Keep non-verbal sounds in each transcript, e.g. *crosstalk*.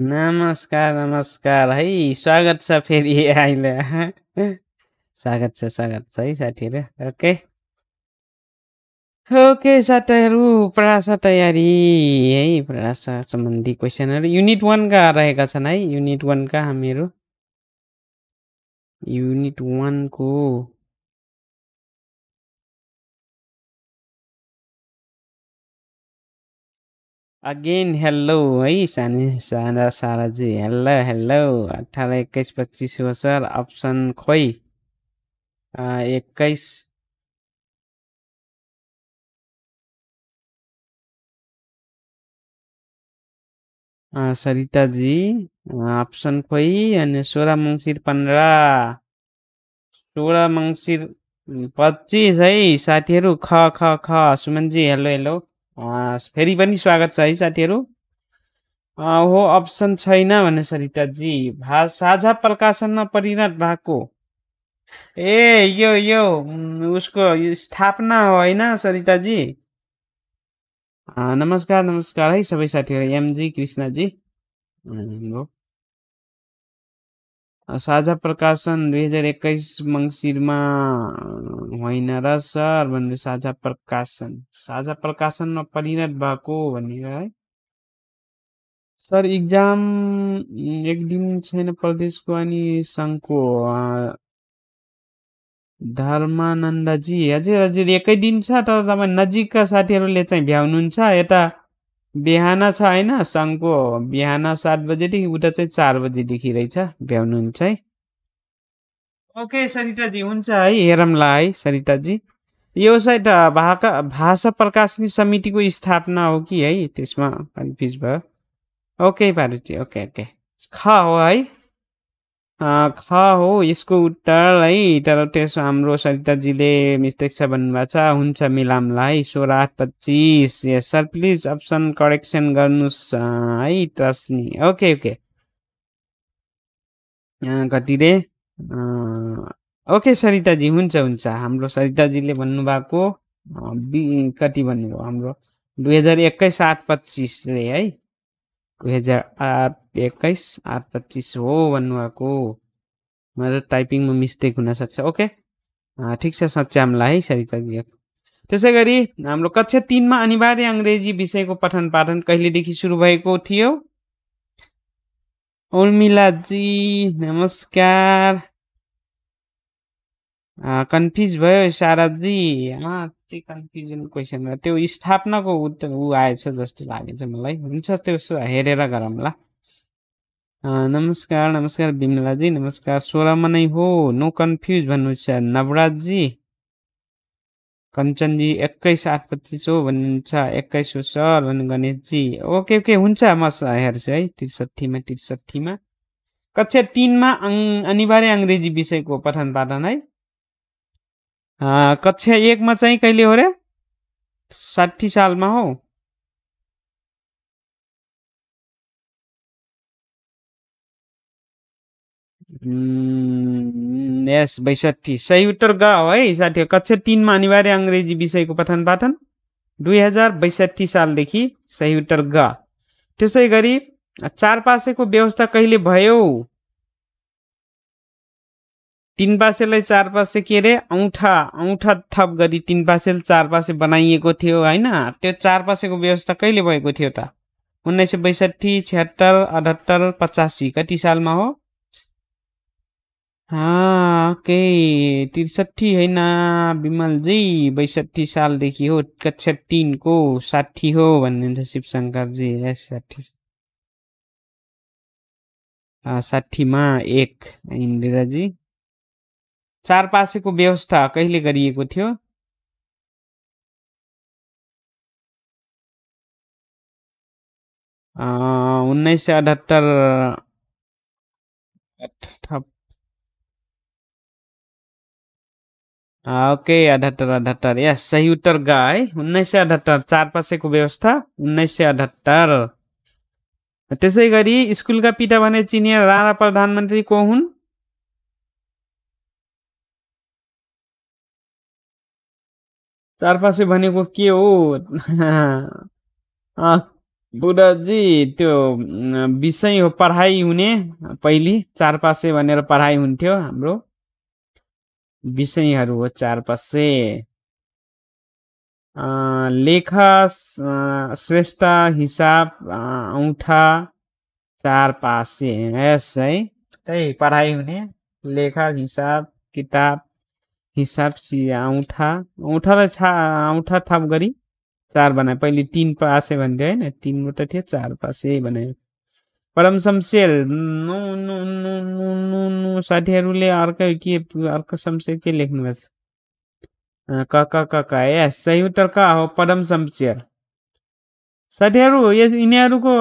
नमस्कार नमस्कार है स्वागत छ फेरि अहिले *laughs* स्वागत छ स्वागत छ है साथीहरू ओके ओके साथीहरू प्रासा तयारी है प्रासा सम्बन्धी क्वेसनहरू युनिट वानका रहेका छन् है युनिट वानका हामीहरू युनिट वानको अगेन हेलो हई सानी सारा जी हेलो हेलो अठारह एक्काइस पच्चीस हो सर अप्सन खोइ एक्काइस सरिता जी अप्सन हाँ, खोइ अनि सोह्र मङ्सिर पन्ध्र सोह्र मङ्सिर पच्चिस है साथीहरू ख ख ख सुमनजी हेलो हेलो फेरि पनि स्वागत छ है साथीहरू हो अप्सन छैन भने सरिताजी भा साझा प्रकाशनमा परिणत भएको ए यो यो उसको स्थापना हो होइन सरिताजी नमस्कार नमस्कार है सबै साथीहरू एमजी कृष्णजी हो साझा प्रकाशन दुई हजार एक्काइस मङ्सिरमा होइन र सर भनेर साझा प्रकाशन साझा प्रकाशनमा परिणत भएको भनेर है सर इक्जाम एक दिन छैन प्रदेशको अनि सङ्घको धर्मानन्दजी हजुर हजुर एकै दिन छ तर तपाईँ नजिकका साथीहरूले चाहिँ भ्याउनुहुन्छ यता बिहान छ होइन सङ्घको बिहान सात बजेदेखि उता चाहिँ चार बजेदेखि रहेछ हुन्छ है ओके सरिताजी हुन्छ है हेरौँला है सरिताजी यो सायद भाका भाषा प्रकाशनी समितिको स्थापना हो कि है त्यसमा कन्फ्युज भयो ओके पारुजी ओके ओके ख हो है ख हो यसको उत्तर है तर त्यसो हाम्रो सरिताजीले मिस्टेक छ भन्नुभएको छ हुन्छ मिलामलाई सोह्र आठ पच्चिस yes sir please option correction गर्नुहोस् है तस्मी ओके ओके यहाँ कति रे ओके सरिताजी हुन्छ हुन्छ हाम्रो सरिताजीले भन्नुभएको बि कति भन्नुभयो हाम्रो दुई हजार एक्काइस आठ पच्चिसले है दुई हजार आठ एक्काइस आठ पच्चिस हो भन्नुभएको मेरो टाइपिङमा मिस्टेक हुनसक्छ ओके ठिक छ सच्यामलाई है सरिता त्यसै गरी हाम्रो कक्षा तिनमा अनिवार्य अङ्ग्रेजी विषयको पठन पाठन कहिलेदेखि सुरु भएको थियो उर्मिलाजी नमस्कार कन्फ्युज भयो शारदजी त्यो कन्फ्युजन क्वेसन त्यो स्थापनाको उत्तर ऊ आएछ जस्तो लागेको छ मलाई हुन्छ त्यसो हेरेर गरौँला नमस्कार नमस्कार विमलाजी नमस्कार सोह्रमा नै हो नो कन्फ्युज छ नवराजजी कञ्चनजी एक्काइस आठ पच्चिस हो भन्नुहुन्छ एक्काइस हो सर भन्नु गणेशजी ओके ओके हुन्छ म हेर्छु है त्रिसठीमा त्रिसठीमा कक्षा तिनमा अङ अनिवार्य अङ्ग्रेजी विषयको पठन पाठन है कक्षा एकमा चाहिँ कहिले हो रे साठी सालमा हो यस बैसठी सही उत्तर ग है साथी कक्षा तिनमा अनिवार्य अङ्ग्रेजी विषयको पठन पाठन दुई हजार बैसठी सालदेखि सही उत्तर ग त्यसै गरी चार पासेको व्यवस्था कहिले भयो तिन पासेलाई चार पासे के अरे औँठा औँठा थप गरी तिन पासे चार पासे बनाइएको थियो होइन त्यो चार पासेको व्यवस्था कहिले भएको थियो त उन्नाइस सय बैसठी छिहत्तर अठहत्तर पचासी कति सालमा हो हाँ ओके त्रिसठी होइन विमलजी बैसठी सालदेखि हो कक्षा तिनको साठी हो भन्नुहुन्छ शिवशङ्करजी ए साठी साठीमा एक इन्दिराजी चार पासेको व्यवस्था कहिले गरिएको थियो उन्नाइस सय अठहत्तर ओके अठहत्तर अठहत्तर यस सही उत्तर ग है उन्नाइस सय अठहत्तर चार पासेको व्यवस्था उन्नाइस सय अठहत्तर त्यसै गरी स्कुलका पिता भने चिनिया राणा प्रधानमन्त्री को हुन् चार पासे भनेको के हो बुढाजी त्यो विषय हो पढाइ हुने पहिले पासे भनेर पढाइ हुन्थ्यो हाम्रो विषयहरू हो चार पाँचे लेख श्रेष्ठ हिसाब औठा चार पासे यस है त्यही पढाइ हुने लेखा हिसाब किताब हिसाब सि औठा र छा औठा थाप गरी चार बनायो पहिले तिन पासे भन्थ्यो होइन तिनवटा थियो चार पासे बनायो परम शमशेर नु नु नु नु नु साथीहरूले अर्को के अर्को संशय के लेख्नुभएको छ काका काका ए सही उत्तर का हो पदम शमशेर साथीहरू यस यिनीहरूको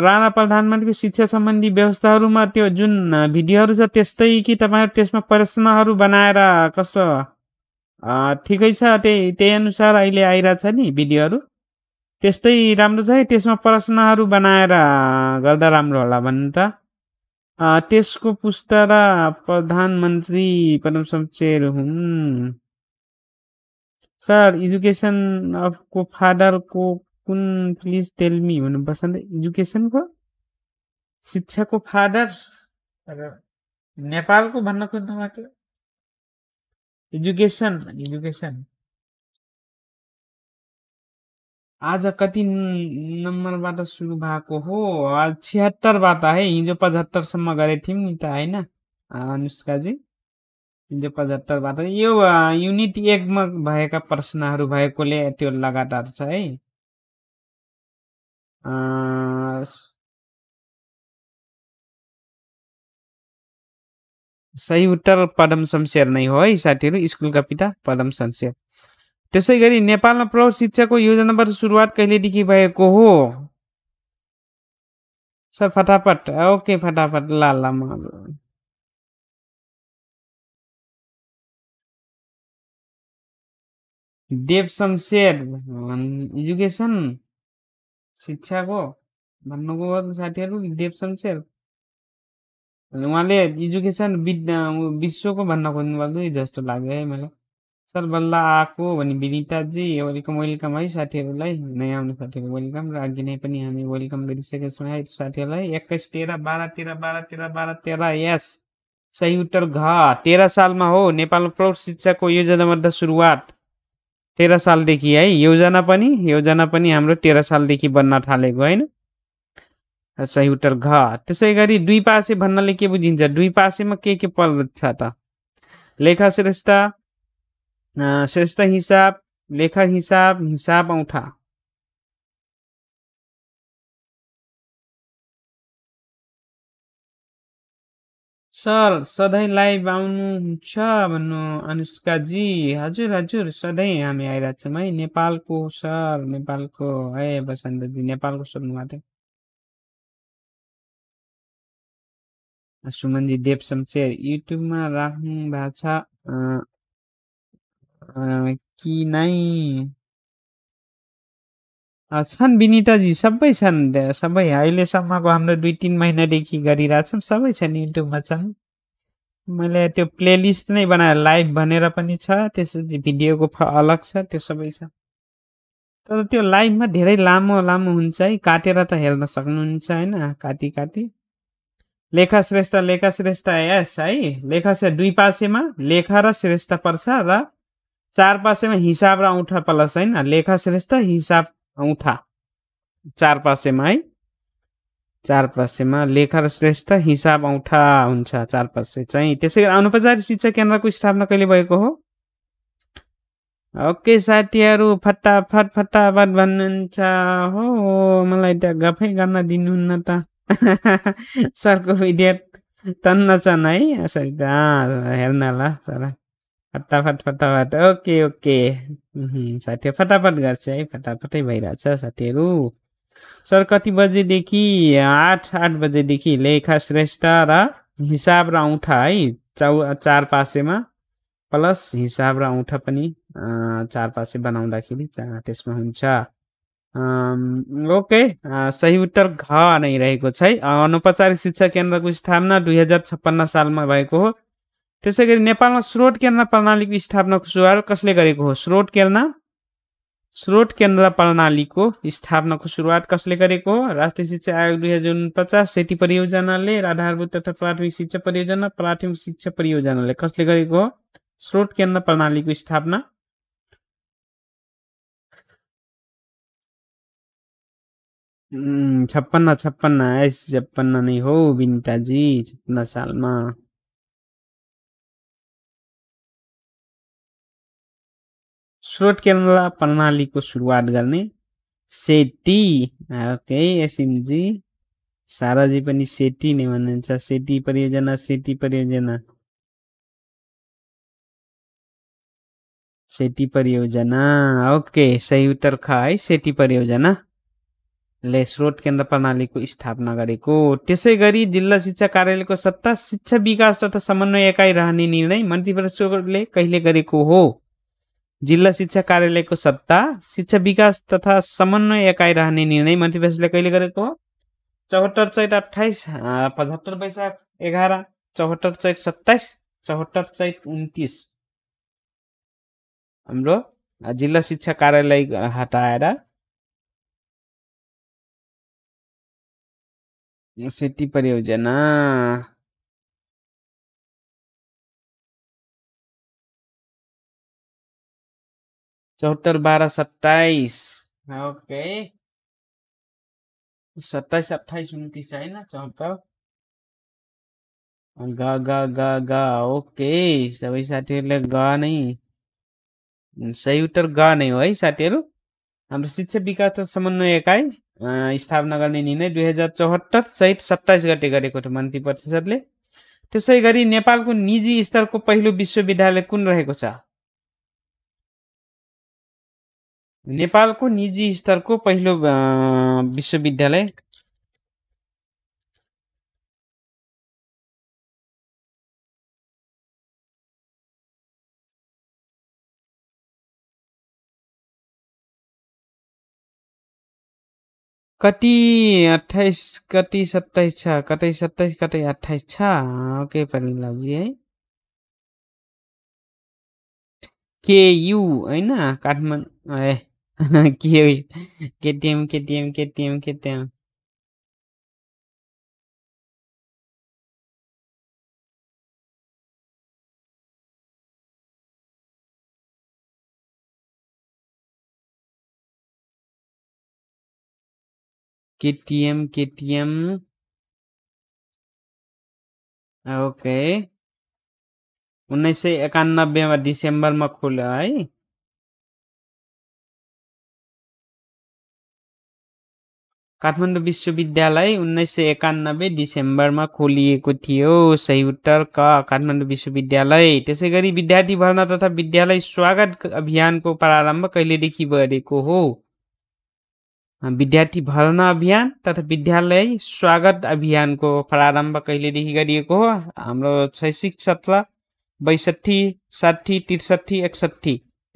राणा प्रधानमन्त्रीको शिक्षा सम्बन्धी व्यवस्थाहरूमा त्यो जुन भिडियोहरू छ त्यस्तै कि तपाईँहरू त्यसमा प्रश्नहरू बनाएर कस्तो ठिकै छ त्यही त्यही अनुसार अहिले आइरहेछ नि भिडियोहरू त्यस्तै राम्रो छ है त्यसमा प्रश्नहरू बनाएर गर्दा राम्रो होला भन्नु त त्यसको पुस्तारा प्रधानमन्त्री पदम शमशेर हुन् सर एजुकेसन अफ को फादरको कुन प्लिज टेलमी हुनुपर्छ नि एजुकेसनको शिक्षाको फादर नेपालको भन्न खोज्नु भएको एजुकेसन एजुकेसन आज कति नम्बरबाट सुरु भएको हो आज छिहत्तरबाट है हिजो पचहत्तरसम्म गरेको थियौँ नि त होइन अनुष्काजी हिजो पचहत्तरबाट यो युनिट एकमा भएका प्रश्नहरू भएकोले त्यो लगातार छ है सही उत्तर पदम शमशेर नै हो है साथीहरू स्कुलका पिता पदम शमशेर त्यसै गरी नेपालमा प्रौढ शिक्षाको योजनाबाट सुरुवात कहिलेदेखि भएको हो सर फटाफट ओके फटाफट ल ल म देव शमशेर एजुकेसन शिक्षाको भन्नुको साथीहरू देव शमशेर उहाँले एजुकेसन विश्वको भन्न खोज्नुभएको जस्तो लाग्यो है मलाई सर बल्ल आएको भने विनिताजी वेलकम वेलकम है साथीहरूलाई नयाँ आउने साथीहरू वेलकम र अघि नै पनि हामी वेलकम गरिसकेका छौँ है साथीहरूलाई एक्काइस तेह्र बाह्र तेह्र बाह्र तेह्र बाह्र तेह्र यस सही उत्तर घ तेह्र सालमा हो नेपाल प्रौढ शिक्षाको योजनाबद्ध सुरुवात तेह्र सालदेखि है योजना पनि योजना पनि हाम्रो तेह्र सालदेखि बन्न थालेको होइन सही उत्तर घ त्यसै गरी दुई पासे भन्नाले के बुझिन्छ दुई पासेमा के के पर्दछ त लेखा श्रेष्ठ श्रेष्ठ हिसाब लेखा हिसाब हिसाब औठा सर सधैँ लाइभ आउनुहुन्छ भन्नु अनुष्काजी हजुर हजुर सधैँ हामी आइरहेछौँ है नेपालको सर नेपालको है बसन्तजी नेपालको सुन्नुभएको थियो सुमनजी देव शमशेर युट्युबमा राख्नु भएको छ कि नै? छन् विनिताजी, सबै छन् सबै अहिलेसम्मको हाम्रो दुई तिन महिनादेखि गरिरहेछौँ, सबै छन् युट्युबमा छन्। मैले त्यो प्लेलिस्ट नै बनाएर लाइभ भनेर पनि छ, त्यसपछि भिडियोको फ अलग छ, त्यो सबै छ। तर त्यो लाइभमा धेरै लामो-लामो हुन्छ है, काटेर त हेर्न सक्नुहुन्छ होइन काटी-काटी। लेखा श्रेष्ठ, लेखा श्रेष्ठ यस है, लेखा दुई दुई पासेमा लेखा र श्रेष्ठ पर्छ र चार पासेमा हिसाब र औँठा प्लस होइन लेखा श्रेष्ठ हिसाब औँठा चार पासेमा है चार पासेमा लेखा र श्रेष्ठ हिसाब औँठा हुन्छ चार पासे चाहिँ त्यसै गरी अनौपचारिक शिक्षा केन्द्रको स्थापना कहिले भएको हो ओके साथीहरू फटाफट फटाफट भन्नुहुन्छ हो मलाई त्यहाँ गफै गर्न दिनुहुन्न त *laughs* सरको विद्यार्थी तन्न छन् है यसरी त हेर्न होला सर फटाफट फटाफट ओके ओके साथी फटाफट गर्छ है फटाफटै भइरहेछ साथीहरू सर कति बजेदेखि आठ आठ बजेदेखि लेखा श्रेष्ठ र हिसाब र औँठा है चौ चार पासेमा प्लस हिसाब र औँठा पनि चार पासे बनाउँदाखेरि त्यसमा हुन्छ ओके सही उत्तर घ नै रहेको छ है अनौपचारिक शिक्षा केन्द्रको स्थापना दुई हजार छप्पन्न सालमा भएको हो त्यसै गरी नेपालमा स्रोत केन्द्र प्रणालीको स्थापनाको सुरुवात कसले गरेको हो स्रोत केन्द्र स्रोत केन्द्र प्रणालीको स्थापनाको सुरुवात कसले गरेको हो राष्ट्रिय शिक्षा आयोग दुई हजार उनपचास सेती परियोजनाले आधारभूत तथा प्राथमिक शिक्षा परियोजना प्राथमिक शिक्षा परियोजनाले कसले गरेको हो स्रोत केन्द्र प्रणालीको स्थापना छप्पन्न छप्पन्न एस छप्पन्न नै हो बिन्ताजी छप्पन्न सालमा स्रोत केन्द्र प्रणालीको सुरुवात गर्ने सेटी ओके एसएमजी साराजी पनि सेटी नै भन्नुहुन्छ सेटी परियोजना सेटी परियोजना सेटी परियोजना ओके सही उत्तर ख है सेटी परियोजनाले स्रोत केन्द्र प्रणालीको स्थापना गरेको त्यसै गरी जिल्ला शिक्षा कार्यालयको सत्ता शिक्षा विकास तथा समन्वय एकाइ रहने निर्णय मन्त्री परिषदले कहिले गरेको हो जिल्ला शिक्षा कार्यालयको सत्ता शिक्षा विकास तथा समन्वय एकाइ रहने निर्णय परिषदले कहिले गरेको हो चौहत्तर चैत अठाइस पचहत्तर वैशाख एघार चौहत्तर चैत सत्ताइस चौहत्तर चैत उन्तिस हाम्रो जिल्ला शिक्षा कार्यालय हटाएर सेती परियोजना चौहत्तर बाह्र सत्ताइस ओके सत्ताइस अट्ठाइस उन्तिस होइन चौहत्तर ग ग ग ग ओके सबै साथीहरूले ग नै सही उत्तर ग नै हो है साथीहरू हाम्रो शिक्षा विकास समन्वय एकाइ स्थापना गर्ने निर्णय दुई हजार चौहत्तर चैत सत्ताइस गते गरेको थियो मन्त्री परिषदले त्यसै गरी नेपालको निजी स्तरको पहिलो विश्वविद्यालय कुन रहेको छ नेपालको निजी स्तरको पहिलो विश्वविद्यालय कति अठाइस कति सत्ताइस छ कतै सत्ताइस कतै अठाइस छ ओके पनि लजी है केयु होइन काठमाडौँ ए KTM, KTM, KTM, KTM. KTM, KTM. Okay उन्नीस सौ एकानब्बे में डिशेम्बर में खुला है काठमाडौँ विश्वविद्यालय उन्नाइस सय एकानब्बे डिसेम्बरमा खोलिएको थियो सही उत्तर क काठमाडौँ विश्वविद्यालय त्यसै गरी विद्यार्थी भर्ना तथा विद्यालय स्वागत अभियानको प्रारम्भ कहिलेदेखि गरेको हो विद्यार्थी भर्ना अभियान तथा विद्यालय स्वागत अभियानको प्रारम्भ कहिलेदेखि गरिएको हो हाम्रो शैक्षिक सत्र बैसठी साठी त्रिसठी एकसट्ठी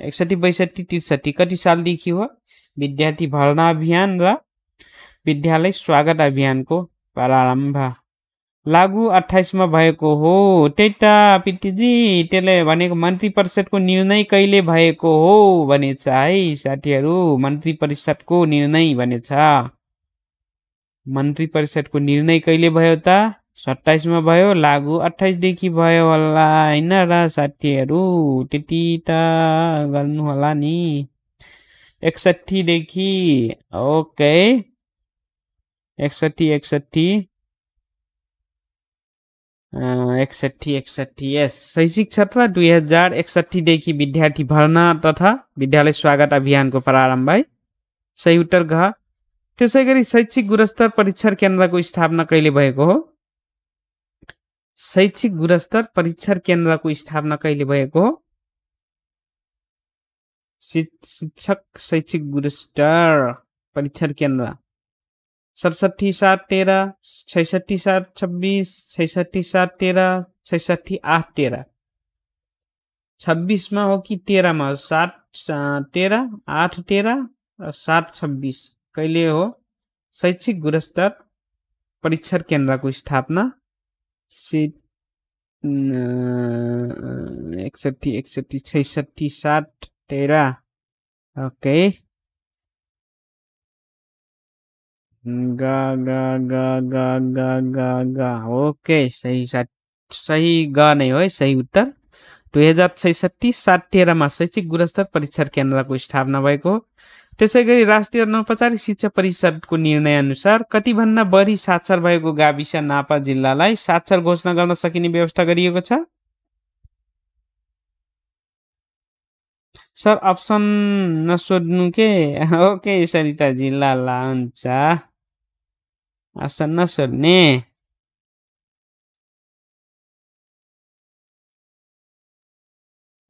एकसट्ठी बैसठी त्रिसठी कति सालदेखि हो विद्यार्थी भर्ना अभियान र विद्यालय स्वागत अभियानको प्रारम्भ लागु अठाइसमा भएको हो त्यही त पितृजी त्यसले भनेको मन्त्री परिषदको निर्णय कहिले भएको हो भनेछ है साथीहरू मन्त्री परिषदको निर्णय भनेछ मन्त्री परिषदको निर्णय कहिले भयो त सत्ताइसमा भयो लागु अठाइसदेखि भयो होला होइन र साथीहरू त्यति त गर्नु होला नि एकसठीदेखि ओके एकसठी एकसठी एकसठी एकसठी यस शैक्षिक सत्र दुई हजार एकसठी देखि विद्यार्थी भर्ना तथा विद्यालय स्वागत अभियान को प्रारंभ हाई सही उत्तर घ त्यसै गरी शैक्षिक गुणस्तर परीक्षण केन्द्र को स्थापना कहिले हो शैक्षिक गुणस्तर परीक्षण केन्द्र को स्थापना कहिले हो शिक्षक शैक्षिक गुणस्तर परीक्षण केन्द्र सड़सठी सात तेरह छठी सात छब्बीस छठी सात तेरह छठी आठ तेरह छब्बीस में हो कि तेरह में सात तेरह आठ तेरह सात छब्बीस कहिले हो शैक्षिक गुणस्तर परीक्षण केन्द्र को स्थापना सी एकसठी एकसठी छैसठी सात तेरह ओके गा गा गा गा गा गा ओके सही सही ग नै हो है सही उत्तर दुई हजार छैसठी सात तेह्रमा शैक्षिक गुणस्तर परीक्षा केन्द्रको स्थापना भएको हो त्यसै गरी राष्ट्रिय अनौपचारिक शिक्षा परिषदको निर्णयअनुसार कतिभन्दा बढी साक्षर भएको गाविस नापा जिल्लालाई साक्षर घोषणा गर्न सकिने व्यवस्था गरिएको छ सर अप्सन नसोध्नु के ओके सरिता जिल्ला हुन्छ आशा नसोध्ने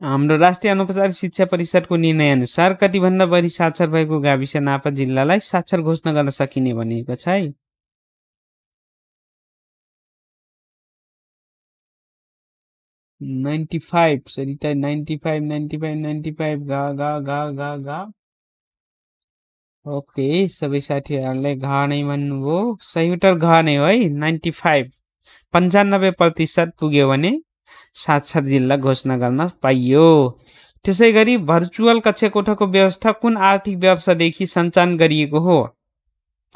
हाम्रो राष्ट्रिय अनौपचारिक शिक्षा परिषदको निर्णयअनुसार कतिभन्दा बढी साक्षर भएको गाविस नापा जिल्लालाई साक्षर घोषणा गर्न सकिने भनिएको छ है ninety five sorry ninety five ninety five ninety five घा घा घा घा घा ओके सबै साथीहरूले घ नै भन्नुभयो सहीवटा घ नै हो है नाइन्टी फाइभ पन्चानब्बे प्रतिशत पुग्यो भने सात सात जिल्ला घोषणा गर्न पाइयो त्यसै गरी भर्चुअल कोठाको व्यवस्था कुन आर्थिक वर्षदेखि सञ्चालन गरिएको हो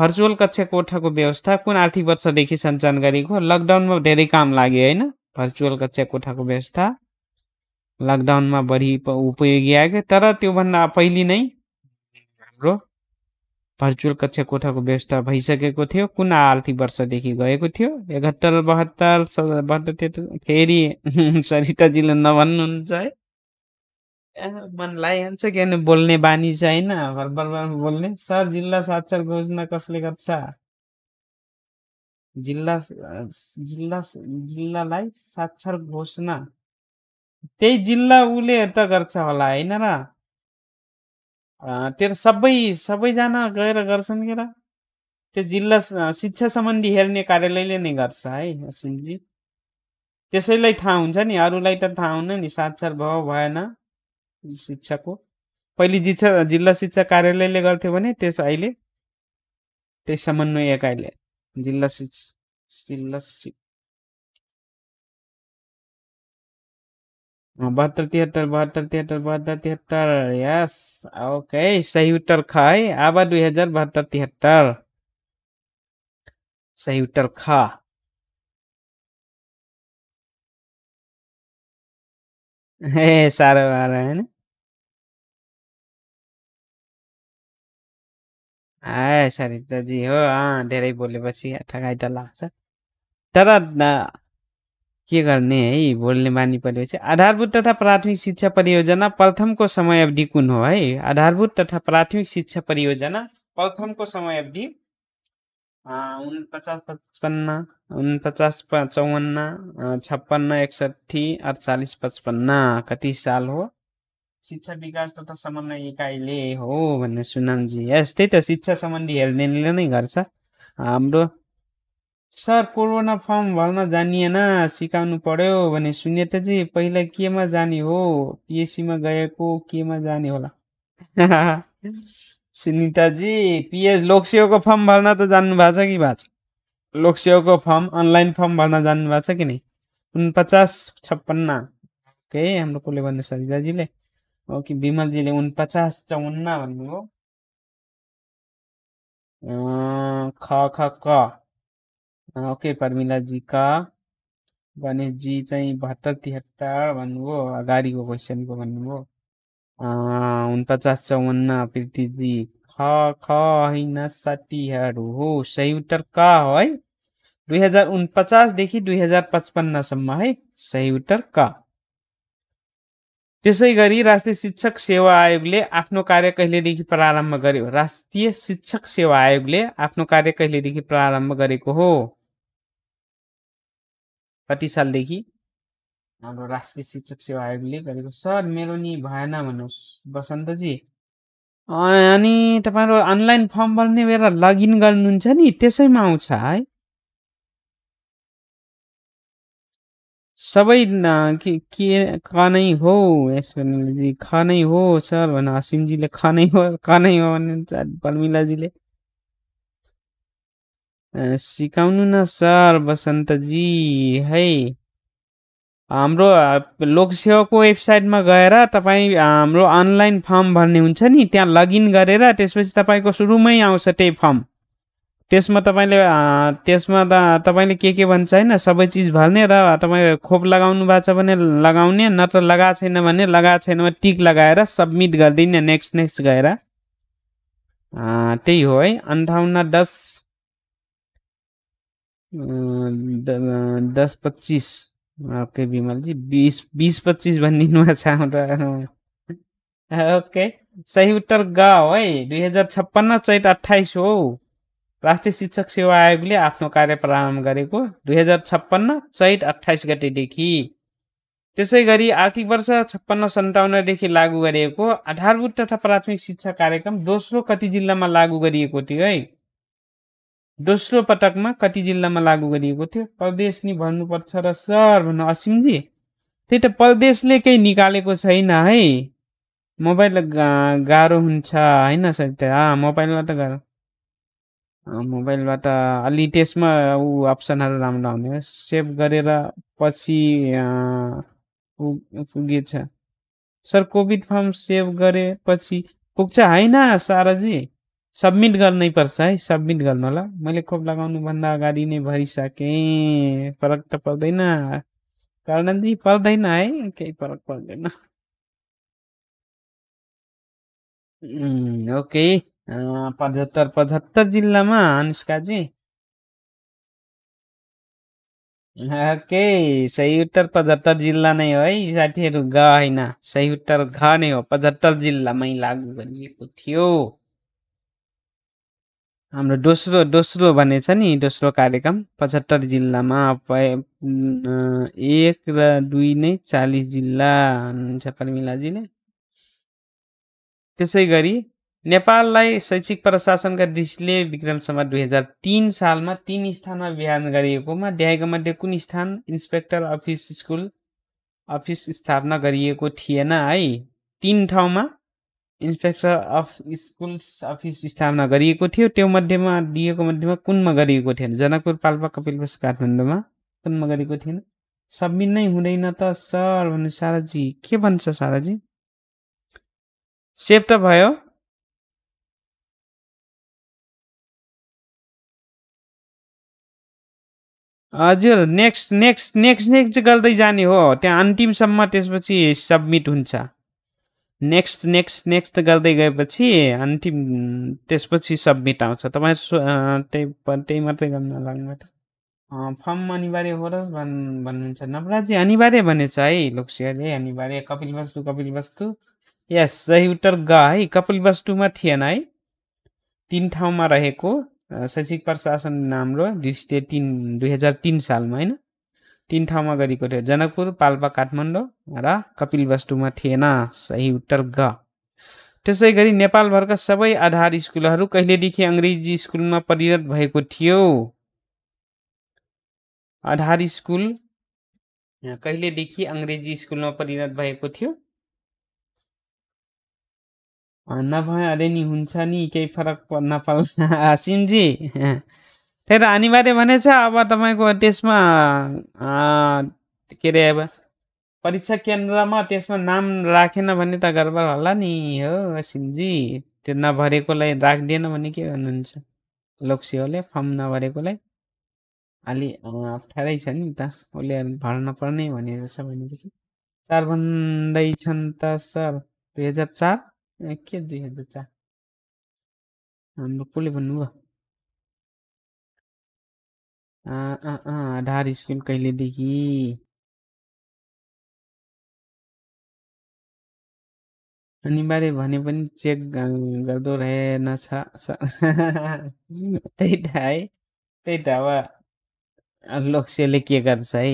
भर्चुअल कक्षा कोठाको व्यवस्था कुन आर्थिक वर्षदेखि सञ्चालन गरिएको हो लकडाउनमा धेरै काम लाग्यो होइन भर्चुअल कक्षा कोठाको व्यवस्था लकडाउनमा बढी उपयोगी आयो तर त्योभन्दा पहिले नै हाम्रो भर्चुअल कक्षा कोठाको व्यवस्था भइसकेको थियो कुन आर्थिक वर्षदेखि गएको थियो एकहत्तर बहत्तर बहत्तर त्यो फेरि *laughs* सरिताजीले नभन्नुहुन्छ है मन लागिहाल्छ किन बोल्ने बानी छैन होइन बोल्ने सर जिल्ला साक्षर घोषणा कसले गर्छ जिल्ला जिल्ला जिल्लालाई साक्षर घोषणा त्यही जिल्ला उसले त गर्छ होला होइन र त्यो सबै सबैजना गएर गर्छन् के र त्यो जिल्ला शिक्षा सम्बन्धी हेर्ने कार्यालयले नै गर्छ है असिमजी त्यसैलाई थाहा हुन्छ नि अरूलाई त थाहा हुन्न नि साक्षर भयो भएन शिक्षाको पहिले जिक्षा जिल्ला शिक्षा कार्यालयले गर्थ्यो भने त्यस अहिले त्यही एकाइले जिल्ला शिक्षा जिल्ला शिक्षा Ah, butter theater, butter theater, butter theater. Yes. Okay. Saya terkai. Apa 2000 butter theater? Saya terkai. Hei, sarawaran. Aye, sarita ji. Oh, ah, dari boleh baca. Tengah itu lah, sir. Tada, के गर्ने है बोल्ने बानी परेपछि आधारभूत तथा प्राथमिक शिक्षा परियोजना प्रथमको समय अवधि कुन हो है आधारभूत तथा प्राथमिक शिक्षा परियोजना प्रथमको समय अवधि उनपचास पचपन्न उनपचास चौवन्न छप्पन्न एकसठी अडचालिस पचपन्न कति साल हो शिक्षा विकास तथा समन्वय इकाइले हो भन्ने सुनामजी यस्तै त शिक्षा सम्बन्धी हेर्नेले नै गर्छ हाम्रो सर कोरोना फर्म भर्न जानिएन सिकाउनु पर्यो भने चाहिँ पहिला केमा जाने हो पिएससीमा गएको केमा जाने होला *laughs* सुनिताजी पिएच लोकसेवाको फर्म भर्न त जान्नु भएको छ कि भएको छ लोकसेवाको फर्म अनलाइन फर्म भर्न जान्नु भएको छ कि नै उनपचास छप्पन्न ओके हाम्रो कसले भन्नु सरिताजीले ओके विमलजीले उनपचास चौन्न भन्नुभयो ख ख क ओके प्रमिला जी का गणेश जी चाहिँ बहत्तर तिहत्तर भन्नुभयो अगाडिको क्वेसनको भन्नुभयो ah, उनपचास चौवन्न प्रीतिजी ख ख होइन साथीहरू हो सही उत्तर क हो है दुई हजार उनपचासदेखि दुई हजार पचपन्नसम्म है सही उत्तर क त्यसै गरी राष्ट्रिय शिक्षक सेवा आयोगले आफ्नो कार्य कहिलेदेखि प्रारम्भ गर्यो राष्ट्रिय शिक्षक सेवा आयोगले आफ्नो कार्य कहिलेदेखि प्रारम्भ गरेको हो कति सालदेखि हाम्रो राष्ट्रिय शिक्षक सेवा आयोगले गरेको सर मेरो नि भएन भन्नुहोस् बसन्तजी अनि तपाईँहरू अनलाइन फर्म भर्ने बेला लगइन गर्नुहुन्छ नि त्यसैमा आउँछ है सबै के के ख नै हो यस भन्नेजी ख नै हो सर भन्नु असिमजीले ख नै हो ख नै हो भने बर्मिलाजीले सिकाउनु न सर बसन्तजी है हाम्रो लोकसेवाको वेबसाइटमा गएर तपाईँ हाम्रो अनलाइन फर्म भन्ने हुन्छ नि त्यहाँ लगइन गरेर त्यसपछि तपाईँको सुरुमै आउँछ त्यही फर्म त्यसमा तपाईँले त्यसमा त तपाईँले के के भन्छ होइन सबै चिज भर्ने र तपाईँ खोप लगाउनु भएको छ भने लगाउने नत्र लगाएको छैन भने लगाएको छैन भने टिक लगाएर सब्मिट गरिदिने नेक्स्ट नेक्स्ट गएर त्यही हो है अन्ठाउन्न दस दस पच्चिस ओके विमलजी बिस बिस पच्चिस भनिदिनु छ हाम्रो ओके सही उत्तर ग है दुई हजार छप्पन्न चैत अठाइस हो राष्ट्रिय शिक्षक सेवा आयोगले आफ्नो कार्य प्रारम्भ गरेको दुई हजार छप्पन्न चैत अठाइस गतेदेखि त्यसै गरी आर्थिक वर्ष छप्पन्न सन्ताउन्नदेखि लागू गरिएको आधारभूत तथा प्राथमिक शिक्षा कार्यक्रम दोस्रो कति जिल्लामा लागू गरिएको थियो है दोस्रो पटकमा कति जिल्लामा लागू गरिएको थियो प्रदेश नि भन्नुपर्छ र सर भन्नु असिमजी त्यही त प्रदेशले केही निकालेको छैन है मोबाइल गाह्रो हुन्छ होइन सर त्यो मोबाइलमा त गाह्रो मोबाइलबाट त अलि त्यसमा ऊ अप्सनहरू राम्रो आउने सेभ गरेर पछि पुगेछ सर कोभिड फर्म सेभ गरेपछि पुग्छ होइन साराजी सब्मिट गर्नै पर्छ है सब्मिट होला मैले खोप लगाउनुभन्दा अगाडि नै भरिसकेँ फरक त पर्दैन कर्णजी पर्दैन है केही फरक पर्दैन ओके पचहत्तर पचहत्तर जिल्लामा अनुष्काजी ओके सही उत्तर पचहत्तर जिल्ला नै हो है साथीहरू ग होइन सही उत्तर घ नै हो पचहत्तर जिल्लामै लागू गरिएको थियो हाम्रो दोस्रो दोस्रो भन्ने छ नि दोस्रो कार्यक्रम पचहत्तर जिल्लामा एक र दुई नै चालिस जिल्ला हुनुहुन्छ प्रमिलाजीले त्यसै गरी नेपाललाई शैक्षिक प्रशासनका दृष्टिले विक्रम सम्म दुई हजार तिन सालमा तिन स्थानमा बिहान गरिएकोमा देहाको मध्ये कुन स्थान इन्सपेक्टर अफिस स्कुल अफिस स्थापना गरिएको थिएन है तिन ठाउँमा इन्सपेक्टर अफ स्कुल्स अफिस स्थापना गरिएको थियो त्यो मध्येमा दिएको मध्येमा कुनमा गरिएको थिएन जनकपुर पाल्पा कपिलवस्तु काठमाडौँमा कुनमा गरिएको थिएन सबमिट नै हुँदैन त सर भन्नु साराजी के भन्छ साराजी सेभ त भयो हजुर नेक्स्ट नेक्स्ट नेक्स्ट नेक्स्ट गर्दै जाने हो त्यहाँ अन्तिमसम्म त्यसपछि सबमिट हुन्छ नेक्स्ट नेक्स्ट नेक्स्ट गर्दै गएपछि अन्तिम त्यसपछि सबमिट आउँछ तपाईँ त्यही त्यही मात्रै गर्न लाग्नु त फर्म अनिवार्य हो र भन् भन्नुहुन्छ नवराजी अनिवार्य भनेछ है लोकसियाले अनिवार्य कपिल वस्तु कपिल वस्तु यस सही उत्तर ग है कपिल वस्तुमा थिएन है तिन ठाउँमा रहेको शैक्षिक प्रशासन हाम्रो दृष्टि तिन दुई हजार तिन सालमा होइन तिन ठाउँमा गरेको थियो जनकपुर पाल्पा काठमाडौँ र कपिल वस्तुमा थिएन सही उत्तर ग त्यसै गरी नेपालभरका सबै आधार स्कुलहरू कहिलेदेखि अङ्ग्रेजी स्कुलमा परिणत भएको थियो आधार स्कुल कहिलेदेखि अङ्ग्रेजी स्कुलमा परिणत भएको थियो नभए अरे नि हुन्छ नि केही फरक नपर्ला *laughs* आसिमजी त्यही त अनिवार्य भने छ अब तपाईँको त्यसमा के अरे अब परीक्षा केन्द्रमा त्यसमा नाम राखेन भने त गडबड होला नि हो सिन्जी त्यो नभरेकोलाई राखिदिएन भने के गर्नुहुन्छ लोकसेवाले फर्म नभरेकोलाई अलि अप्ठ्यारै छ नि त उसले भर्न पर्ने भनेर छ भनेपछि चार भन्दैछन् त सर दुई हजार चार के दुई हजार चार हाम्रो कसले भन्नुभयो आधार स्किन कहिलेदेखि अनिवार्य भने पनि चेक गर्दो रहेनछ त्यही त है त्यही त अब लोकसेले के गर्छ है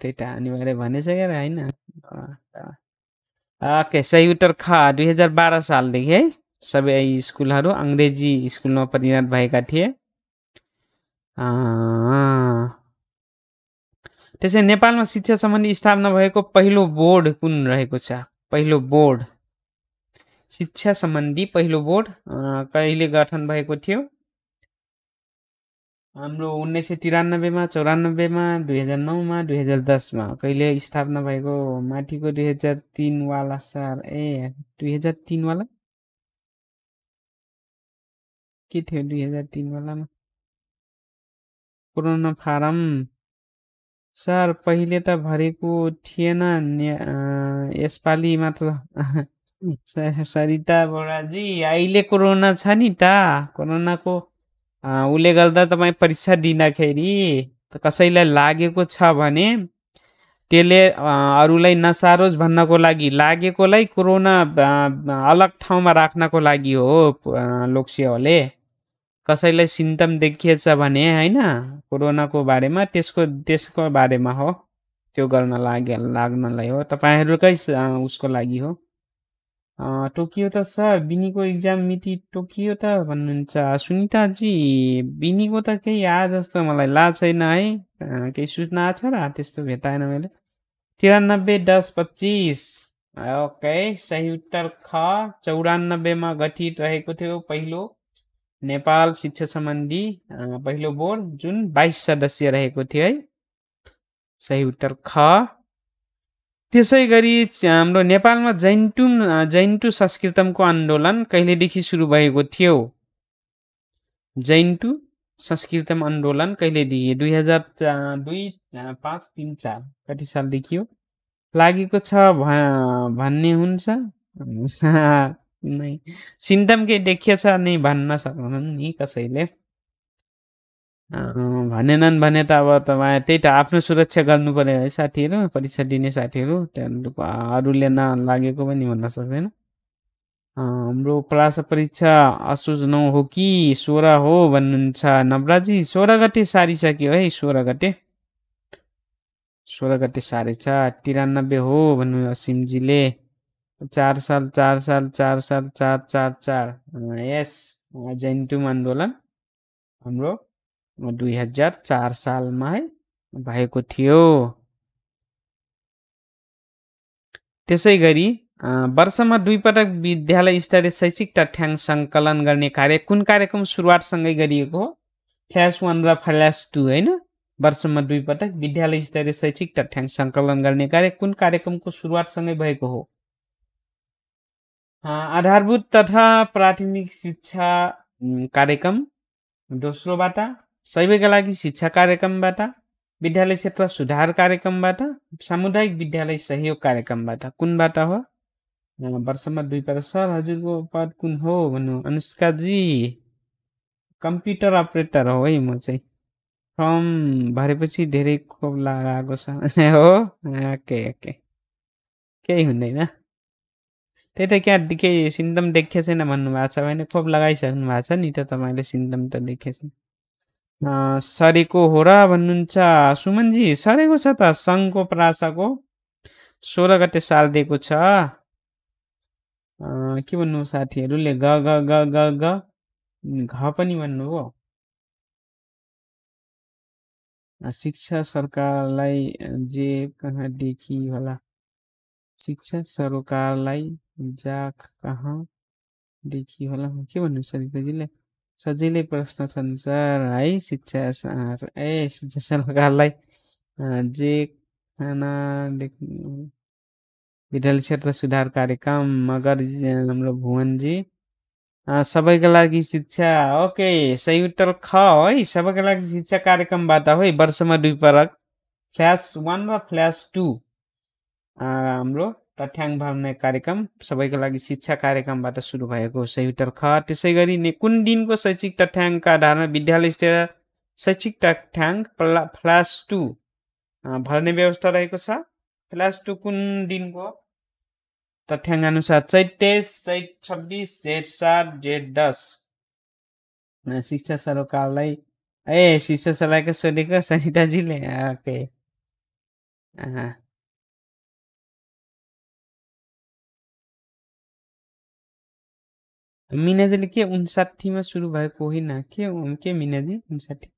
त्यही त अनिवार्य भनिसकेर होइन ओके सही उत्तर ख दुई हजार बाह्र सालदेखि है सबै स्कुलहरू अङ्ग्रेजी स्कुलमा परिणत भएका थिए त्यसै नेपालमा शिक्षा सम्बन्धी स्थापना भएको पहिलो बोर्ड कुन रहेको छ पहिलो बोर्ड शिक्षा सम्बन्धी पहिलो बोर्ड कहिले गठन भएको थियो हाम्रो उन्नाइस सय तिरानब्बेमा चौरानब्बेमा दुई हजार नौमा दुई हजार दसमा कहिले स्थापना भएको माथिको दुई हजार तिनवाला सर ए दुई हजार तिनवाला के थियो दुई हजार तिनवालामा कोरोना फारम सर पहिले त भरेको थिएन यसपालि मात्र *laughs* सरिता बडाजी अहिले कोरोना छ नि त कोरोनाको उसले गर्दा तपाईँ परीक्षा दिँदाखेरि कसैलाई लागेको छ भने त्यसले अरूलाई नसारोस् भन्नको लागि लागेकोलाई कोरोना अलग ठाउँमा राख्नको लागि हो लोकसेवाले कसैलाई सिम्टम देखिएछ भने होइन कोरोनाको बारेमा त्यसको त्यसको बारेमा हो त्यो गर्न लागे लाग्नलाई हो तपाईँहरूकै उसको लागि हो टोकियो त सर बिनीको इक्जाम मिति टोकियो त भन्नुहुन्छ सुनिताजी बिनीको त केही आ जस्तो मलाई ला छैन है केही सूचना छ र त्यस्तो भेटाएन मैले तिरानब्बे दस पच्चिस ओके सही उत्तर ख चौरानब्बेमा गठित रहेको थियो पहिलो नेपाल शिक्षा सम्बन्धी पहिलो बोर्ड जुन बाइस सदस्य रहेको थियो है सही उत्तर ख त्यसै गरी हाम्रो नेपालमा जैनटुम जैनटु संस्कृतमको आन्दोलन कहिलेदेखि सुरु भएको थियो जैनटु संस्कृतम आन्दोलन कहिलेदेखि दुई हजार दुई पाँच तिन चार कति सालदेखि हो लागेको छ भन्ने हुन्छ नै केही देखिएछ नि भन्न सक्नु नि कसैले भनेनन् भने त अब तपाईँ त्यही त आफ्नो सुरक्षा गर्नु पर्यो है साथीहरू परीक्षा दिने साथीहरू त्यहाँदेखि अरूले नलागेको पनि भन्न सक्दैन हाम्रो प्रास परीक्षा असोज नौ हो कि सोह्र हो भन्नुहुन्छ नवराजी सोह्र गते सारिसक्यो है सोह्र गते सोह्र गते सारेछ छ तिरानब्बे हो भन्नु असिमजीले चार साल चार साल चार साल चार चार चार यस अर्जेन्टुम आन्दोलन हाम्रो दुई हजार चार सालमा है भएको थियो त्यसै गरी वर्षमा दुईपटक विद्यालय स्तरीय शैक्षिक तथ्याङ्क सङ्कलन गर्ने कार्य कुन कार्यक्रम सुरुवातसँगै गरिएको हो फ्ल्यास वान र फ्ल्यास टू होइन वर्षमा दुईपटक विद्यालय स्तरीय शैक्षिक तथ्याङ्क सङ्कलन गर्ने कार्य कुन कार्यक्रमको सुरुवातसँगै भएको हो आधारभूत तथा प्राथमिक शिक्षा कार्यक्रम दोस्रोबाट सबैका लागि शिक्षा कार्यक्रमबाट विद्यालय क्षेत्र सुधार कार्यक्रमबाट सामुदायिक विद्यालय सहयोग कार्यक्रमबाट कुनबाट हो वर्षमा दुई पर सर हजुरको पद कुन हो भन्नु अनुष्काजी कम्प्युटर अपरेटर हो है म चाहिँ फर्म भरेपछि धेरै खोप लगाएको छ *laughs* हो ओके ओके केही हुँदैन त्यही त क्या केही सिम्टम देखेको छैन भन्नुभएको छ भने खोप लगाइसक्नु भएको छ नि त तपाईँले सिम्टम त देखेको छैन सरेको हो र भन्नुहुन्छ सुमनजी सरेको छ त सङ्घको प्रासाको सोह्र गते साल दिएको छ के भन्नु साथीहरूले ग ग ग ग ग घ पनि भन्नु हो शिक्षा सरकारलाई जे कहाँदेखि होला शिक्षा सरकारलाई जाक कहाँ होला के भन्नु सरिताजीले सजिलै प्रश्न छन् सर है शिक्षा सर ए शिक्षा सरकारलाई जे खाना विद्यालय क्षेत्र सुधार कार्यक्रम मगर हाम्रो भुवनजी सबैका लागि शिक्षा ओके सही उत्तर ख है सबैका लागि शिक्षा कार्यक्रमबाट है वर्षमा दुई पटक फ्ल्यास वान र फ्ल्यास टू हाम्रो तथ्याङ्क भर्ने कार्यक्रम सबैको लागि शिक्षा कार्यक्रमबाट सुरु भएको सही उत्तर ख त्यसै गरी कुन दिनको शैक्षिक तथ्याङ्कका आधारमा विद्यालय स्तर शैक्षिक तथ्याङ्क प्ला फ्लास टू भर्ने व्यवस्था रहेको छ फ्लास टू कुन दिनको तथ्याङ्क अनुसार चैत तेइस चैत छब्बिस जेठ सात जेठ दस शिक्षा सरोकारलाई ए शिक्षा सल्लाहका सोधेको सरिताजीले *laughs* ओके मिनेजदेखि में शुरू के के उन्साठी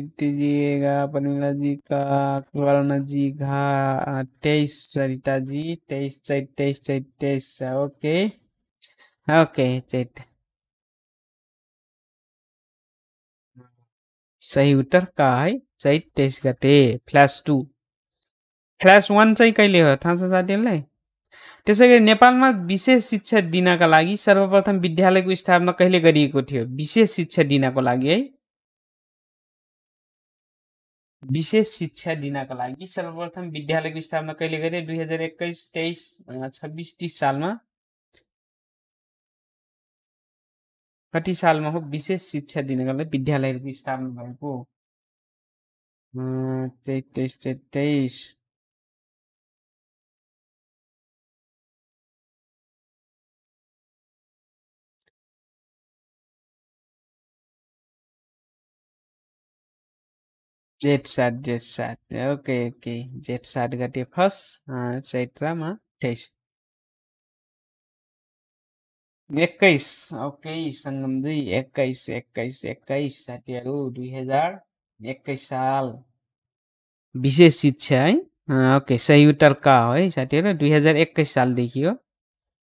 दीजिएगा प्रमिला जी का कल्पना जी घा हाँ, तेईस सरिता जी तेईस चैत तेईस चैत तेईस ओके ओके चैत सही उत्तर का है चैत तेईस गते फ्ल्यास टू फ्ल्यास वन चाह कहिले हो था छ त्यसै गरी नेपालमा विशेष शिक्षा दिनका लागि सर्वप्रथम विद्यालयको स्थापना कहिले गरिएको थियो विशेष शिक्षा दिनको लागि है विशेष शिक्षा दिनको लागि सर्वप्रथम विद्यालयको स्थापना कहिले गरे दुई हजार एक्काइस तेइस छब्बिस तिस सालमा कति सालमा हो विशेष शिक्षा दिनको लागि विद्यालयको स्थापना भएको तेइस तेइस तेइस जेट जेटसाट ओके ओके जेटसाट गति फर्स्ट चैत्र अठाइस एक्कीस ओके सङ्गमदी एक्कीस एक्कीस एक्कीस साथी दुई हजार एक्कीस साल विशेष शिक्षा हाई ओके का हाई साथी दुई हजार एक्कीस साल देखियो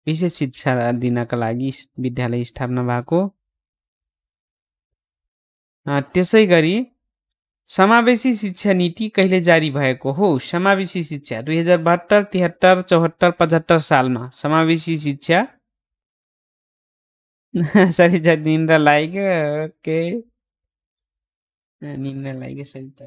विशेष शिक्षा दिन का लगी विद्यालय स्थापना भाग तेगरी समावेशी शिक्षा नीति कहिले जारी भएको हो समावेशी शिक्षा दुई हजार बहत्तर तिहत्तर चौहत्तर पचहत्तर सालमा समावेशी शिक्षा *laughs* सरिता निन्द्र लागेको ओके निन्द्रा लाग्यो सरिता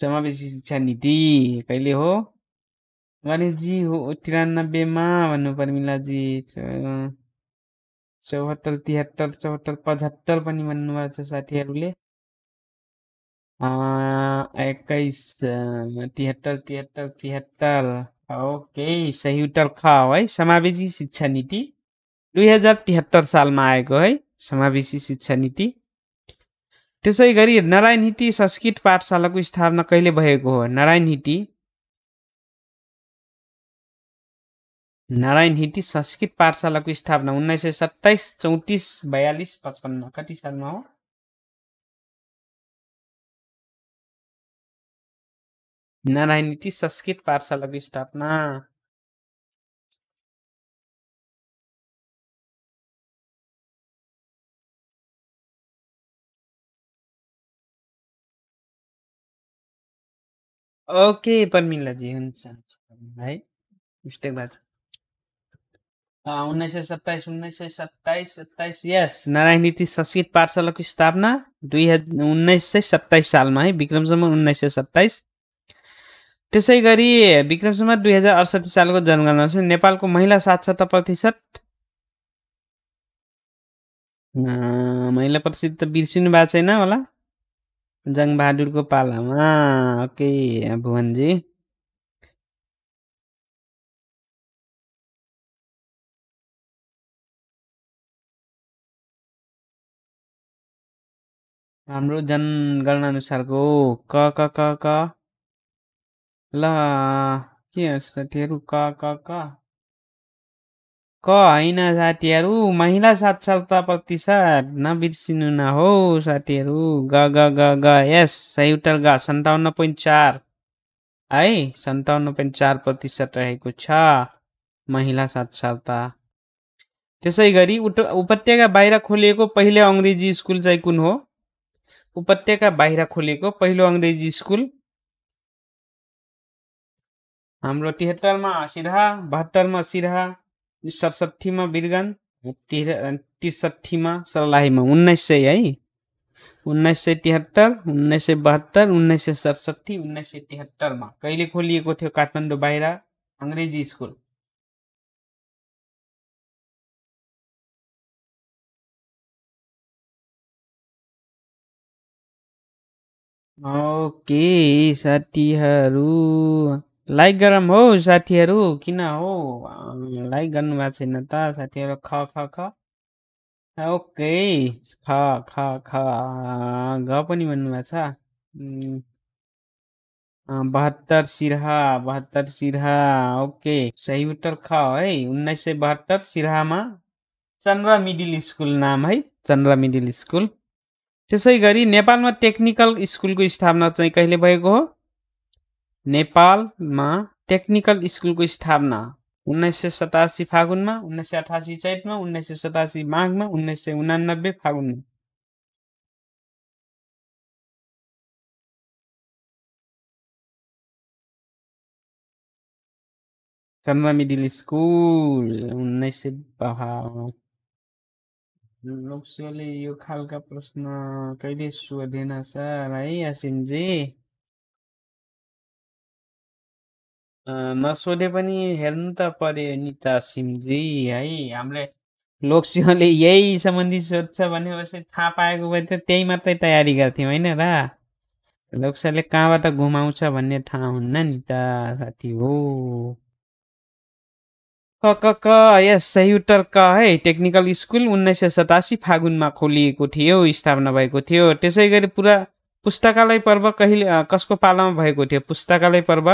समावेशी शिक्षा नीति कहिले हो वाणिज्य हो तिरानब्बेमा भन्नु पर्मिलाजी चौहत्तर तिहत्तर चौहत्तर पचहत्तर पनि भन्नुभएको छ साथीहरूले एक्काइस तिहत्तर तिहत्तर तिहत्तर ओके सही उत्तर ख है समावेशी शिक्षा नीति दुई हजार तिहत्तर सालमा आएको है समावेशी शिक्षा नीति त्यसै गरी नारायण हिटी संस्कृत पाठशालाको स्थापना कहिले भएको हो नारायण हिटी नारायण हिटी संस्कृत पाठशालाको स्थापना उन्नाइस सय सत्ताइस चौतिस बयालिस पचपन्न कति सालमा हो नारायण हिटी संस्कृत पाठशालाको स्थापना ओके पर्मिलाजी हुन्छ हुन्छ है मिस्टेक भएको छ उन्नाइस सय सत्ताइस उन्नाइस सय सत्ताइस सत्ताइस यस नारायण नीति संस्कृत पाठशालाको स्थापना दुई हजार उन्नाइस सय सत्ताइस सालमा है विक्रमसम्म उन्नाइस सय सत्ताइस त्यसै गरी विक्रमसम्म दुई हजार अडसठी सालको जनगणना छ नेपालको महिला साक्षरता प्रतिशत महिला प्रतिशत त बिर्सिनु भएको छैन होला Jang Bahadur ko pala, Ah, Oke, okay. Ya Abu anji Amru jan galna nusar ko ka ka ka ka la kia sa tiru ka ka ka क होइन साथीहरू महिला साक्षरता प्रतिशत नबिर्सिनु न हो साथी ग ग ग ग यस सही उत्तर ग सन्ताउन्न पोइन्ट चार है सन्ताउन्न पोइन्ट चार प्रतिशत रहेको महिला साक्षरता त्यसै गरी उट उपत्यका बाहिर खोलिएको पहिलो अङ्ग्रेजी स्कुल चाहिँ कुन हो उपत्यका बाहिर खोलिएको पहिलो अङ्ग्रेजी स्कुल हाम्रो तिहत्तरमा सिधा बहत्तरमा सिधा सडसठीमा वीरगन तिरसठीमा में उन्नीस सौ है उन्नीस सौ तिहत्तर उन्नीस सौ बहत्तर उन्नीस सौ सडसठी सौ तिहत्तर में कहिले खोल थे काठमंडू बाहर अंग्रेजी स्कूल ओके साथी लाइक गरम हो साथीहरू किन हो लाइक गर्नुभएको छैन त साथीहरू ख ख ख ओके ख ख ख घ पनि भन्नुभएको छ बहत्तर सिरहा बहत्तर सिरहा ओके सही उत्तर ख है उन्नाइस सय बहत्तर सिरहामा चन्द्र मिडिल स्कुल नाम है चन्द्र मिडिल स्कुल त्यसै गरी नेपालमा टेक्निकल स्कुलको स्थापना चाहिँ कहिले भएको हो नेपालमा टेक्निकल स्कुलको स्थापना उन्नाइस सय सतासी फागुनमा उन्नाइस सय अठासी चैतमा उन्नाइस सय सतासी माघमा उन्नाइस सय उनानब्बे फागुनमा चन्द्र मिडिल स्कुल उन्नाइस सय यो खालका प्रश्न कहिले सोधेन सर है यासिमजी नसोधे पनि हेर्नु त पर्यो निता सिंहजी सिमजी है हामीले लोकसेवाले यही सम्बन्धी सोध्छ भनेपछि थाहा पाएको भए त त्यही मात्रै तयारी गर्थ्यौँ होइन र लोकसेवाले कहाँबाट घुमाउँछ भन्ने थाहा हुन्न नि त साथी हो क क क यस सही उत्तर क है टेक्निकल स्कुल उन्नाइस सय सतासी फागुनमा खोलिएको थियो स्थापना भएको थियो त्यसै गरी पुरा पुस्तकालय पर्व कहिले कसको पालामा भएको थियो पुस्तकालय पर्व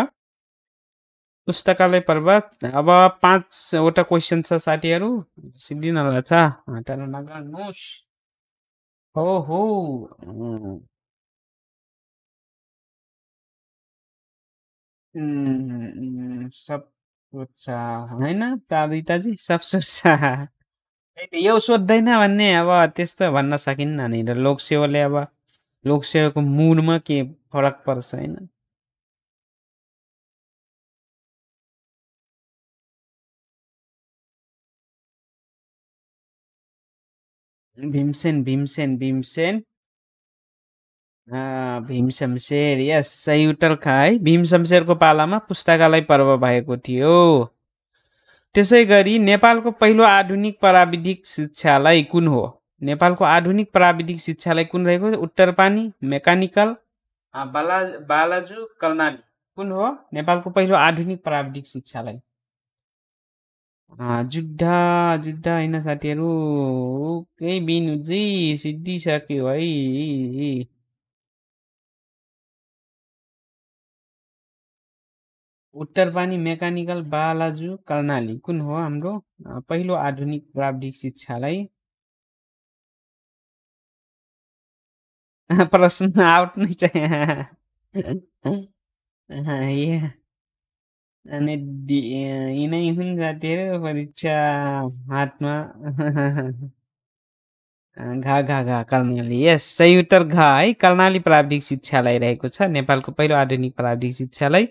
पुस्तकालय पर्वत अब पाँचवटा क्वेसन छ साथीहरू सिद्धिनला छ टाढो नगर्नुहोस् हो हो सब सोध्छ होइन ताजी ताजी सब सोध्छ *laughs* यो सोध्दैन भन्ने अब त्यस्तो भन्न सकिन्न नि लोकसेवाले अब लोकसेवाको मुडमा के फरक पर्छ होइन भीमसेन भीमसेन भीमसेन भीम शमशेर यस सही उत्तर खाए भीम शमशेरको पालामा पुस्तकालय पर्व भएको थियो त्यसै गरी नेपालको पहिलो आधुनिक प्राविधिक शिक्षालय कुन हो नेपालको आधुनिक प्राविधिक शिक्षालय कुन रहेको उत्तर पानी मेकानिकल बाला बालाजु कर्णाली कुन हो नेपालको पहिलो आधुनिक प्राविधिक शिक्षालय जुड्ढा जुड्ढा होइन साथीहरू केही जी सिद्धिसक्यो है उत्तरपानी मेकानिकल बालाजु कर्णाली कुन हो हाम्रो पहिलो आधुनिक प्राविधिक शिक्षालाई *laughs* प्रश्न आउट नै छ *laughs* અને એને इवन जाती है परीक्षा आत्मा घा घा घा कर्णाली यस सही उत्तर घ है कर्णाली प्राविधिक शिक्षालय रहेको छ नेपालको पहिलो आधुनिक प्राविधिक शिक्षालय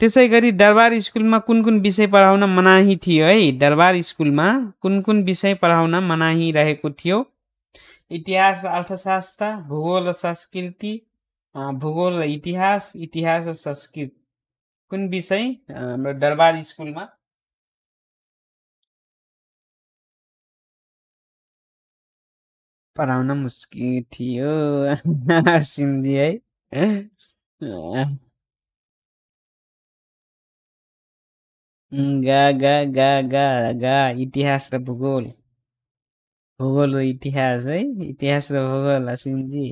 त्यसै गरी दरबार स्कुलमा कुन कुन विषय पढाउन मनाही थियो है दरबार स्कुलमा कुन कुन विषय पढाउन मनाही रहेको थियो इतिहास अर्थशास्त्र भूगोल र संस्कृति भूगोल र इतिहास इतिहास र संस्कृति कुन विषय हाम्रो दरबार स्कुलमा पढाउन मुस्किल थियो *laughs* सिन्धी है गा गा गा गा गा इतिहास र भूगोल भूगोल र इतिहास है इतिहास र भूगोल सिन्जी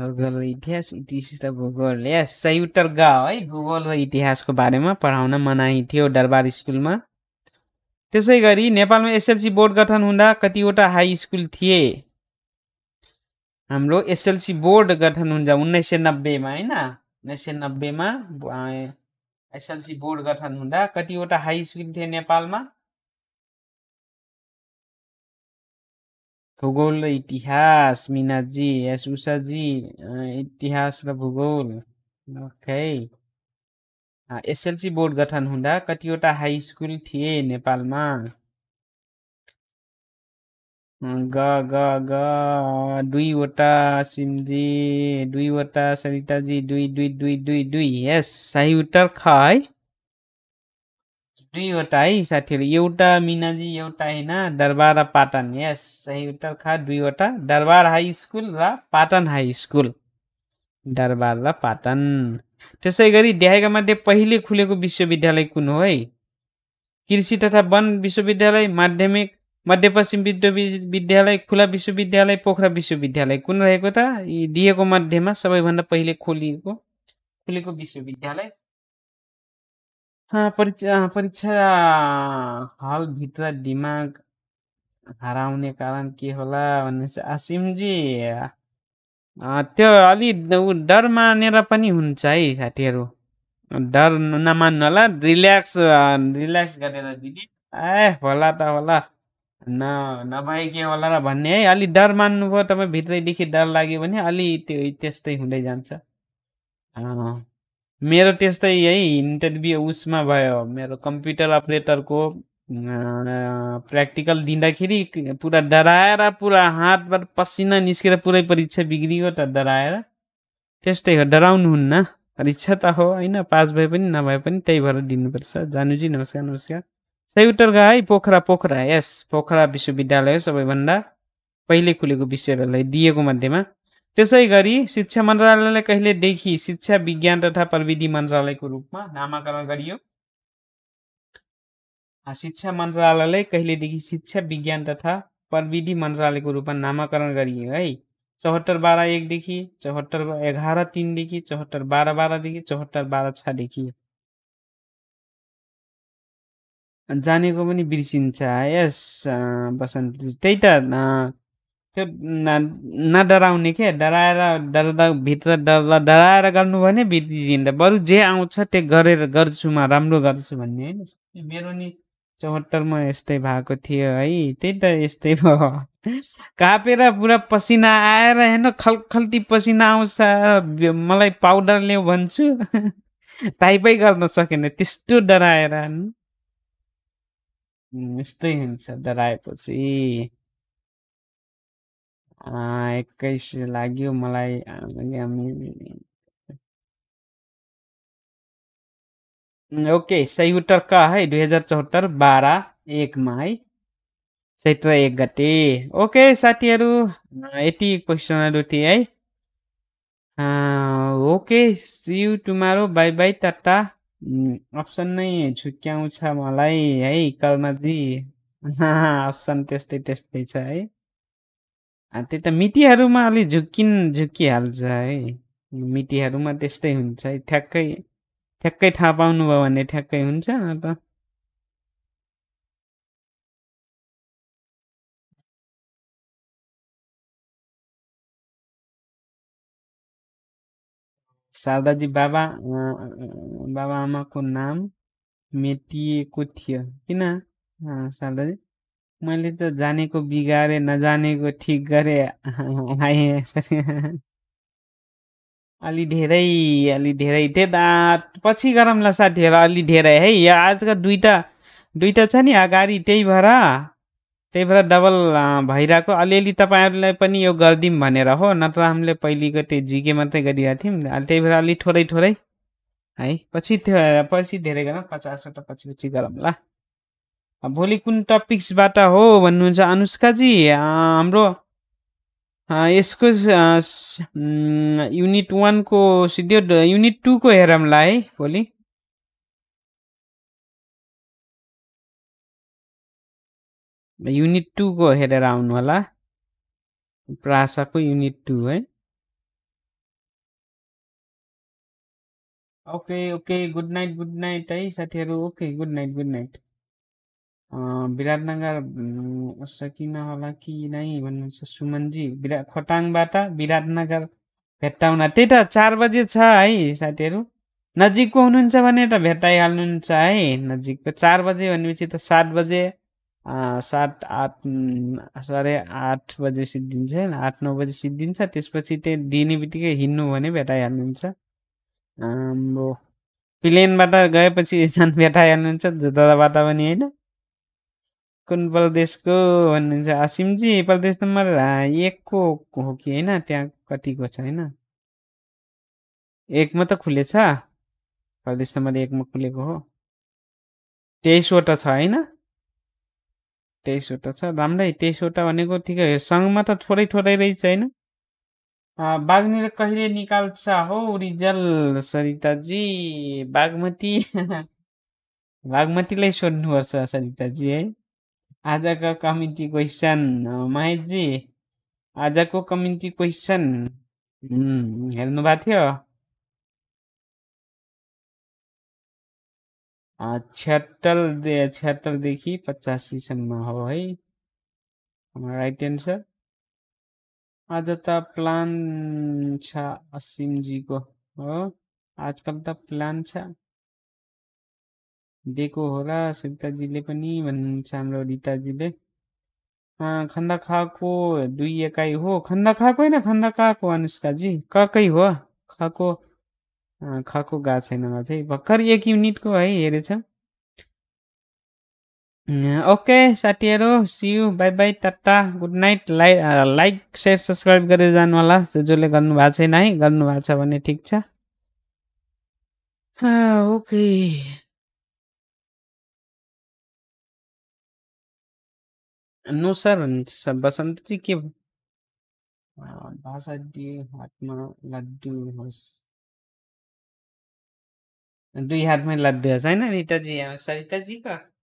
गुगल इतिहास इतिहास र भूगोल यस सही उत्तर ग है भूगोल र इतिहासको बारेमा पढाउन मनाही थियो दरबार स्कुलमा त्यसै गरी नेपालमा एसएलसी बोर्ड गठन हुँदा कतिवटा हाई स्कुल थिए हाम्रो एसएलसी बोर्ड गठन हुन्छ उन्नाइस सय नब्बेमा होइन उन्नाइस सय नब्बेमा एसएलसी बोर्ड गठन हुँदा कतिवटा हाई स्कुल थिए नेपालमा ভূগোল ইতিহাস মিনাজি এস উষাজি ইতিহাস ভূগোল এল এসএলসি বোর্ড গঠন হুন্দা কতিওটা হাই স্কুল থিয়ে নেপাল মা গ গ গ দুই ওটা সিমজি দুই ওটা সরিতাজি দুই দুই দুই দুই দুই এস সাহি খায় दुईवटा है साथीहरू एउटा मिनाजी एउटा होइन दरबार र पाटन यस सही उत्तर खा दुईवटा दरबार हाई स्कुल र पाटन हाई स्कुल दरबार र पाटन त्यसै गरी देहाइका मध्ये पहिले खुलेको विश्वविद्यालय कुन हो है कृषि तथा वन विश्वविद्यालय माध्यमिक मध्यपश्चिम विश्वविद्यालय खुला विश्वविद्यालय पोखरा विश्वविद्यालय कुन रहेको त दिएको मध्येमा सबैभन्दा पहिले खोलिएको खुलेको विश्वविद्यालय परीक्षा परीक्षा हलभित्र दिमाग हराउने कारण के होला भनेपछि आसिमजी त्यो अलि ऊ डर मानेर पनि हुन्छ है साथीहरू। डर नमान्नु होला रिल्याक्स रिल्याक्स गरेर दिदी ए होला त होला, न नभए के होला र भन्ने है अलि डर मान्नुभयो तपाईँ भित्रैदेखि डर लाग्यो भने अलि त्यो त्यस्तै हुँदै जान्छ। मेरो त्यस्तै यही इन्टरभ्यू उसमा भयो मेरो कम्प्युटर अपरेटरको प्र्याक्टिकल दिँदाखेरि पुरा डराएर पुरा हातबाट पसिना निस्केर पुरै परीक्षा बिग्रियो त डराएर त्यस्तै हो डराउनुहुन्न परीक्षा त हो होइन पास भए पनि नभए पनि त्यही भएर दिनुपर्छ जानुजी नमस्कार नमस्कार सही उत्तर है पोखरा पोखरा यस पोखरा विश्वविद्यालय सबैभन्दा पहिले खुलेको विश्वविद्यालय दिएको मध्येमा त्यसै गरी शिक्षा मन्त्रालयलाई कहिलेदेखि शिक्षा विज्ञान तथा प्रविधि मन्त्रालयको रूपमा नामाकरण गरियो शिक्षा मन्त्रालयलाई कहिलेदेखि शिक्षा विज्ञान तथा प्रविधि मन्त्रालयको रूपमा नामाकरण गरियो है चौहत्तर बाह्र एकदेखि चौहत्तर एघार तिनदेखि चौहत्तर बाह्र बाह्रदेखि चौहत्तर बाह्र छदेखि जानेको पनि बिर्सिन्छ यस बसन्त त्यही त त्यो न डराउने के डराएर डराउँदा भित्र डराउँदा डराएर गर्नु भने भित्री जिन्दा बरु जे आउँछ त्यो गरेर गर्छु म राम्रो गर्छु भन्ने होइन मेरो नि चौहत्तरमा यस्तै भएको थियो है त्यही त यस्तै *laughs* भयो कापेर पुरा पसिना आएर हेर्नु खल्खल्ती पसिना आउँछ मलाई पाउडर ल्याउ भन्छु *laughs* टाइपै गर्न सकेन त्यस्तो डराएर यस्तै हुन्छ डराएपछि एक्काइस लाग्यो मलाई ओके सही उत्तर का है दुई हजार चौहत्तर बाह्र एकमा है चैत्र एक गते ओके साथीहरू यति क्वेसनहरू थिए है okay see you tomorrow bye bye tata option नै छुट्याउँछ मलाई है कर्मजी *laughs* अप्सन त्यस्तै त्यस्तै छ है त्यही त मितिहरूमा अलि झुक्किन झुक्किहाल्छ है मितिहरूमा त्यस्तै हुन्छ है ठ्याक्कै ठ्याक्कै थाहा पाउनुभयो भने ठ्याक्कै हुन्छ त शारदाजी बाबा बाबा आमाको नाम मेटिएको थियो किन शारदाजी मैले त जानेको बिगारे नजानेको ठिक गरे अलि धेरै अलि धेरै त्यही त पछि गरौँला साथीहरू अलि धेरै है यो आजको दुईवटा दुईवटा छ नि अगाडि त्यही भएर त्यही भएर डबल भइरहेको अलिअलि तपाईँहरूलाई पनि यो गरिदिउँ भनेर हो नत्र हामीले पहिलेको त्यो जिके मात्रै गरिरहेको थियौँ त्यही भएर अलि थोरै थोरै है पछि पछि धेरै गरौँ पचासवटा पछि पछि गरौँ ल भोलि कुन टपिक्सबाट हो भन्नुहुन्छ अनुष्काजी हाम्रो यसको युनिट वानको सिद्धि युनिट टूको हेरौँला है भोलि युनिट टूको हेरेर आउनु होला प्रासाको युनिट टू है okay okay good night good night है साथीहरू okay good night good night Biratnagar सकिन होला कि नै भन्नुहुन्छ सुमनजी विरा खोटाङबाट विराटनगर भेट्टाउन त्यही त चार बजे छ है साथीहरू नजिकको हुनुहुन्छ भने त भेट्टाइहाल्नुहुन्छ है नजिकको चार बजे भनेपछि त सात बजे सात आठ साढे आठ बजे सिद्धिन्छ आठ नौ बजे सिद्धिन्छ त्यसपछि त्यहाँ दिने बित्तिकै हिँड्नु भने भेटाइहाल्नुहुन्छ अब प्लेनबाट गएपछि झन् *laughs* भेटाइहाल्नुहुन्छ जताबाट पनि होइन कुन प्रदेशको भन्नुहुन्छ आसिमजी प्रदेश नम्बर एकको हो कि होइन त्यहाँ कतिको छ होइन एकमा त खुलेछ प्रदेश नम्बर एकमा खुलेको हो तेइसवटा छ होइन तेइसवटा छ राम्रै तेइसवटा भनेको ठिकै हो सङ्घमा त थोरै थोरै रहेछ होइन बाघनिर कहिले निकाल्छ हो रिजल सरिताजी बागमती बागमतीलाई सोध्नुपर्छ सरिताजी है आजको कमिटी क्वेसन माइतजी आजको कमिटी क्वेसन हेर्नु भएको थियो छ्यात्तर छ्यात्तरदेखि पचासीसम्म हो है राइट एन्सर आज त प्लान छ असीमजीको हो आजकल त प्लान छ दिएको होला सविताजीले पनि भन्नुहुन्छ हाम्रो रिताजीले खन्दखाको दुई एकाइ हो खाएको होइन खन्दकाको अनुष्काजी ककै हो खाको खाको गा छैन गा चाहिँ भर्खर एक युनिटको है हेरेछ ओके साथीहरू see you bye bye tata good night like like share subscribe गरेर जानु होला जो जसले गर्नुभएको छैन है गर्नुभएको छ भने ठिक छ okay no sir Basant ji के दुई हाथ में लड्डू है ना रीता जी सरिता जी का